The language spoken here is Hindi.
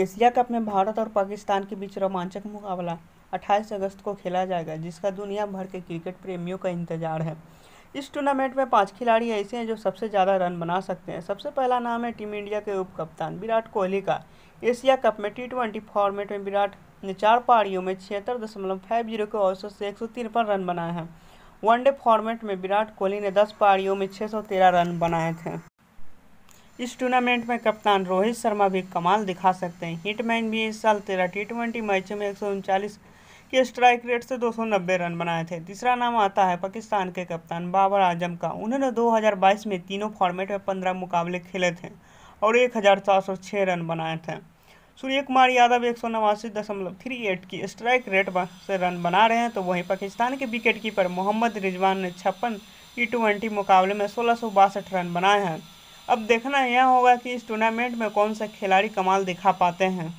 एशिया कप में भारत और पाकिस्तान के बीच रोमांचक मुकाबला 28 अगस्त को खेला जाएगा जिसका दुनिया भर के क्रिकेट प्रेमियों का इंतजार है इस टूर्नामेंट में पांच खिलाड़ी ऐसे हैं जो सबसे ज़्यादा रन बना सकते हैं सबसे पहला नाम है टीम इंडिया के उप कप्तान विराट कोहली का एशिया कप में टी ट्वेंटी फॉर्मेट में विराट ने चार पारियों में छिहत्तर दशमलव फाइव जीरो के औसत से एक सौ तिरपन रन बनाए हैं वनडे फॉर्मेट में विराट कोहली ने दस पारियों में छः सौ तेरह रन बनाए थे इस टूर्नामेंट में कप्तान रोहित शर्मा भी कमाल दिखा सकते हैं हिटमैन भी इस साल तेरह टी ट्वेंटी मैचों में एक के स्ट्राइक रेट से 290 रन बनाए थे तीसरा नाम आता है पाकिस्तान के कप्तान बाबर आजम का उन्होंने 2022 में तीनों फॉर्मेट में 15 मुकाबले खेले थे और छः रन बनाए थे सूर्य कुमार यादव एक की स्ट्राइक रेट से रन बना रहे हैं तो वहीं पाकिस्तान के विकेट कीपर मोहम्मद रिजवान ने छप्पन टी ट्वेंटी मुकाबले में सोलह रन बनाए हैं अब देखना यह होगा कि इस टूर्नामेंट में कौन से खिलाड़ी कमाल दिखा पाते हैं